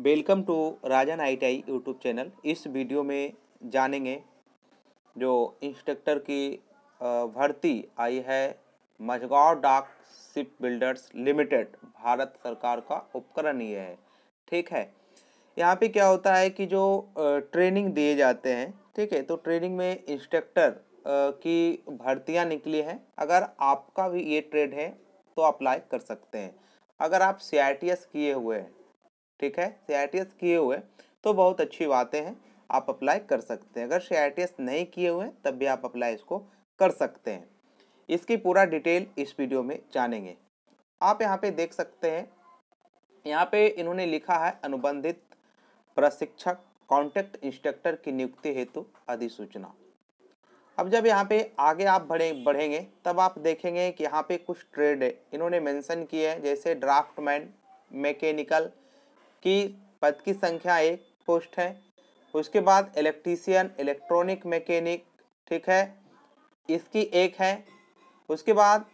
welcome to Rajan ITI YouTube channel इस video में जानेंगे जो इंस्ट्रक्टर की भर्ती आई है मझगांव डाक शिप बिल्डर्स लिमिटेड भारत सरकार का उपकरण ये है ठीक है यहाँ पे क्या होता है कि जो ट्रेनिंग दिए जाते हैं ठीक है तो ट्रेनिंग में इंस्ट्रक्टर की भर्तियाँ निकली हैं अगर आपका भी ये ट्रेड है तो अप्लाई कर सकते हैं अगर आप सी किए हुए हैं ठीक है सी किए हुए तो बहुत अच्छी बातें हैं आप अप्लाई कर सकते हैं अगर सी नहीं किए हुए तब भी आप अप्लाई इसको कर सकते हैं इसकी पूरा डिटेल इस वीडियो में जानेंगे आप यहाँ पे देख सकते हैं यहाँ पे इन्होंने लिखा है अनुबंधित प्रशिक्षक कॉन्टेक्ट इंस्ट्रक्टर की नियुक्ति हेतु अधिसूचना अब जब यहाँ पे आगे आप बढ़े बढ़ेंगे तब आप देखेंगे कि यहाँ पे कुछ ट्रेड है इन्होंने मेंशन किए हैं जैसे ड्राफ्टमैन मैकेनिकल की पद की संख्या एक पोस्ट है उसके बाद इलेक्ट्रीशियन इलेक्ट्रॉनिक मैकेनिक ठीक है इसकी एक है उसके बाद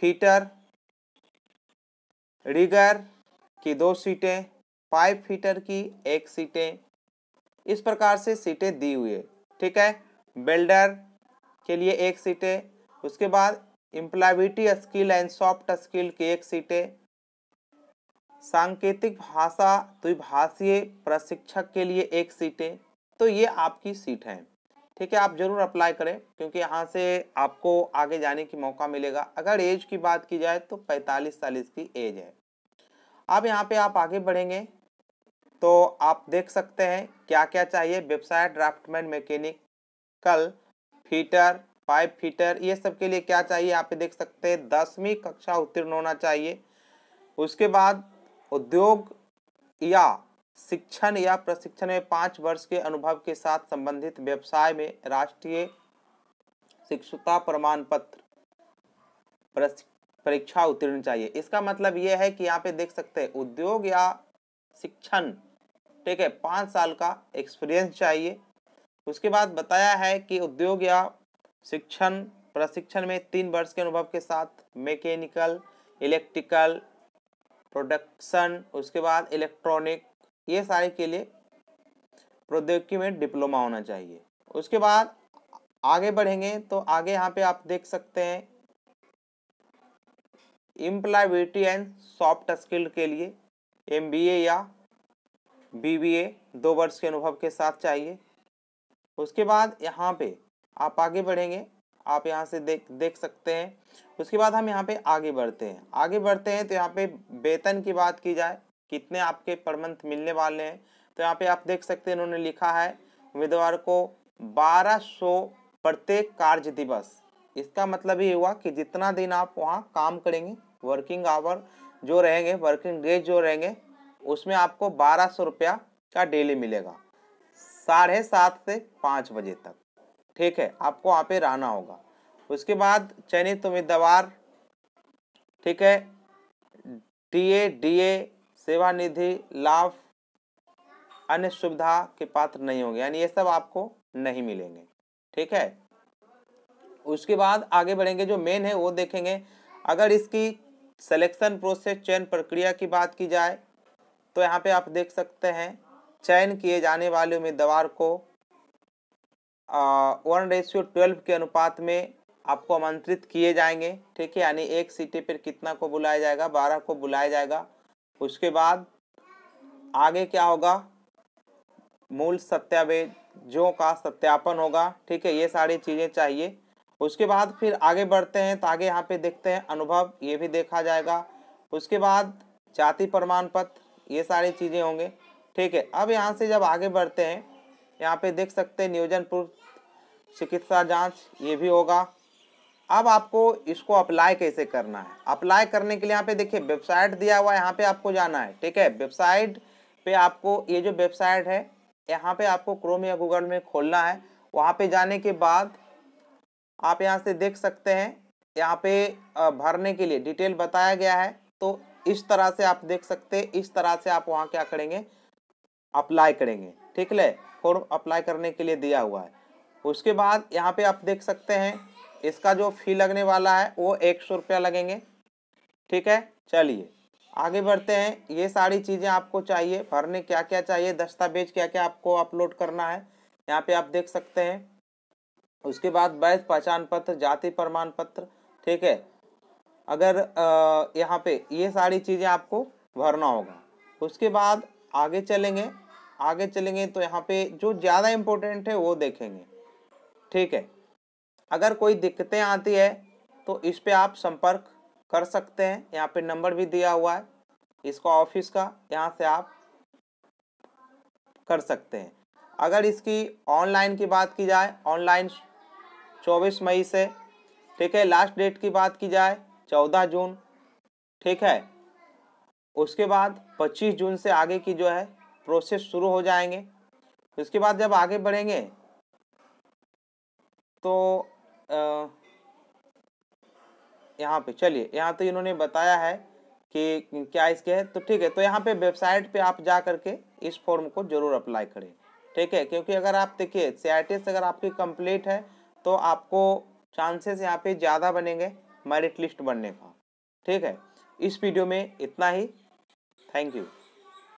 फीटर रिगर की दो सीटें पाइप फीटर की एक सीटें इस प्रकार से सीटें दी हुई है ठीक है बिल्डर के लिए एक सीटें उसके बाद employability skill and soft skill की एक सीटें सांकेतिक भाषा द्विभाषीय प्रशिक्षक के लिए एक सीटें तो ये आपकी सीट है ठीक है आप जरूर अप्लाई करें क्योंकि यहाँ से आपको आगे जाने की मौका मिलेगा अगर एज की बात की जाए तो 45 चालीस की एज है अब यहाँ पे आप आगे बढ़ेंगे तो आप देख सकते हैं क्या क्या चाहिए वेबसाइट ड्राफ्टमैन मैकेनिक कल फीटर पाइप फीटर ये सब के लिए क्या चाहिए आप देख सकते हैं दसवीं कक्षा उत्तीर्ण होना चाहिए उसके बाद उद्योग या शिक्षण या प्रशिक्षण में पाँच वर्ष के अनुभव के साथ संबंधित व्यवसाय में राष्ट्रीय शिक्षुता प्रमाण पत्र परीक्षा उत्तीर्ण चाहिए इसका मतलब यह है कि यहाँ पे देख सकते हैं उद्योग या शिक्षण ठीक है पाँच साल का एक्सपीरियंस चाहिए उसके बाद बताया है कि उद्योग या शिक्षण प्रशिक्षण में तीन वर्ष के अनुभव के साथ मैकेनिकल इलेक्ट्रिकल प्रोडक्शन उसके बाद इलेक्ट्रॉनिक ये सारे के लिए प्रौद्योगिकी में डिप्लोमा होना चाहिए उसके बाद आगे बढ़ेंगे तो आगे यहाँ पे आप देख सकते हैं इम्प्लाइबिलिटी एंड सॉफ्ट स्किल के लिए एम या बी दो वर्ष के अनुभव के साथ चाहिए उसके बाद यहाँ पे आप आगे बढ़ेंगे आप यहाँ से देख देख सकते हैं उसके बाद हम यहाँ पे आगे बढ़ते हैं आगे बढ़ते हैं तो यहाँ पे वेतन की बात की जाए कितने आपके पर मंथ मिलने वाले हैं तो यहाँ पे आप देख सकते हैं इन्होंने लिखा है उम्मीदवार को 1200 प्रत्येक कार्य दिवस इसका मतलब ये हुआ कि जितना दिन आप वहाँ काम करेंगे वर्किंग आवर जो रहेंगे वर्किंग डेज जो रहेंगे उसमें आपको बारह सौ रुपया का डेली मिलेगा साढ़े सात से पाँच बजे तक ठीक है आपको वहाँ पे रहना होगा उसके बाद चयनित उम्मीदवार ठीक है डीए डीए सेवा निधि लाभ अन्य सुविधा के पात्र नहीं होंगे यानी ये सब आपको नहीं मिलेंगे ठीक है उसके बाद आगे बढ़ेंगे जो मेन है वो देखेंगे अगर इसकी सिलेक्शन प्रोसेस चयन प्रक्रिया की बात की जाए तो यहाँ पे आप देख सकते हैं चयन किए जाने वाले उम्मीदवार को वन रेशियो ट्वेल्व के अनुपात में आपको आमंत्रित किए जाएंगे ठीक है यानी एक सीटी पर कितना को बुलाया जाएगा बारह को बुलाया जाएगा उसके बाद आगे क्या होगा मूल जो का सत्यापन होगा ठीक है ये सारी चीज़ें चाहिए उसके बाद फिर आगे बढ़ते हैं तो आगे यहाँ पे देखते हैं अनुभव ये भी देखा जाएगा उसके बाद जाति प्रमाण पत्र ये सारी चीज़ें होंगे ठीक है अब यहाँ से जब आगे बढ़ते हैं यहाँ पे देख सकते हैं नियोजन पूर्व चिकित्सा जांच ये भी होगा अब आपको इसको अप्लाई कैसे करना है अप्लाई करने के लिए यहाँ पे देखिए वेबसाइट दिया हुआ है यहाँ पे आपको जाना है ठीक है वेबसाइट पे आपको ये जो वेबसाइट है यहाँ पे आपको क्रोम या गूगल में खोलना है वहाँ पे जाने के बाद आप यहाँ से देख सकते हैं यहाँ पे भरने के लिए डिटेल बताया गया है तो इस तरह से आप देख सकते हैं इस तरह से आप वहाँ क्या करेंगे अप्लाई करेंगे ठीक है फॉर्म अप्लाई करने के लिए दिया हुआ है उसके बाद यहाँ पे आप देख सकते हैं इसका जो फी लगने वाला है वो एक सौ रुपया लगेंगे ठीक है चलिए आगे बढ़ते हैं ये सारी चीज़ें आपको चाहिए भरने क्या क्या चाहिए दस्तावेज क्या क्या आपको अपलोड करना है यहाँ पे आप देख सकते हैं उसके बाद वैध पहचान पत्र जाति प्रमाण पत्र ठीक है अगर यहाँ पे ये सारी चीज़ें आपको भरना होगा उसके बाद आगे चलेंगे आगे चलेंगे तो यहाँ पे जो ज़्यादा इम्पोर्टेंट है वो देखेंगे ठीक है अगर कोई दिक्कतें आती है तो इस पर आप संपर्क कर सकते हैं यहाँ पे नंबर भी दिया हुआ है इसको ऑफिस का यहाँ से आप कर सकते हैं अगर इसकी ऑनलाइन की बात की जाए ऑनलाइन 24 मई से ठीक है लास्ट डेट की बात की जाए 14 जून ठीक है उसके बाद 25 जून से आगे की जो है प्रोसेस शुरू हो जाएंगे उसके तो बाद जब आगे बढ़ेंगे तो यहाँ पे चलिए यहाँ तो इन्होंने बताया है कि क्या इसके है तो ठीक है तो यहाँ पे वेबसाइट पे आप जा करके इस फॉर्म को ज़रूर अप्लाई करें ठीक है क्योंकि अगर आप देखिए सी अगर आपकी कंप्लीट है तो आपको चांसेस यहाँ पे ज़्यादा बनेंगे मेरिट लिस्ट बनने का ठीक है इस वीडियो में इतना ही थैंक यू